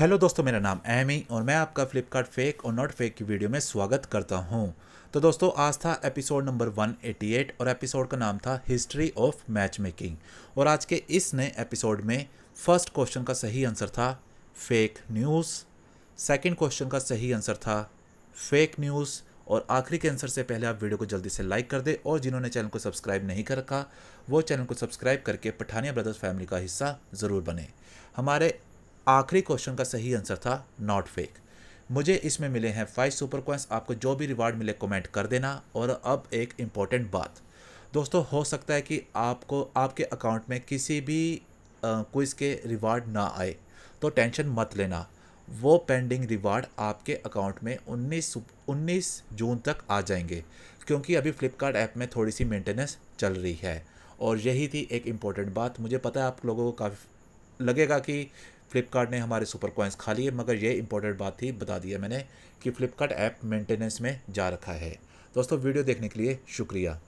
hello दोस्तों मेरा नाम एमी और मैं आपका फ्लिपकार्ट फेक और नॉट फेक की वीडियो में स्वागत करता हूं तो दोस्तों आज था एपिसोड नंबर 188 और एपिसोड का नाम था हिस्ट्री ऑफ मैच मेकिंग और आज के इस नए एपिसोड में फर्स्ट क्वेश्चन का सही आंसर था फेक न्यूज़ सेकंड क्वेश्चन का सही आंसर था फेक न्यूज़ और आखिरी के आंसर से पहले आप वीडियो को जल्दी से लाइक कर दें और जिन्होंने चैनल को सब्सक्राइब नहीं कर रखा वो चैनल को सब्सक्राइब करके पठानिया ब्रदर्स फैमिली का हिस्सा ज़रूर बने हमारे आखिरी क्वेश्चन का सही आंसर था नॉट फेक मुझे इसमें मिले हैं फाइव सुपर क्वेंस आपको जो भी रिवार्ड मिले कमेंट कर देना और अब एक इम्पॉर्टेंट बात दोस्तों हो सकता है कि आपको आपके अकाउंट में किसी भी क्विज़ के रिवार्ड ना आए तो टेंशन मत लेना वो पेंडिंग रिवार्ड आपके अकाउंट में 19 19 जून तक आ जाएंगे क्योंकि अभी फ्लिपकार्ट ऐप में थोड़ी सी मेंटेनेंस चल रही है और यही थी एक इम्पॉर्टेंट बात मुझे पता है आप लोगों को काफ़ी लगेगा कि फ्लिपकार्ट ने हमारे सुपर कॉइन्स खा लिए मगर ये इंपॉर्टेंट बात थी बता दिया मैंने कि फ्लिपकार्ट ऐप मेंटेनेंस में जा रखा है दोस्तों वीडियो देखने के लिए शुक्रिया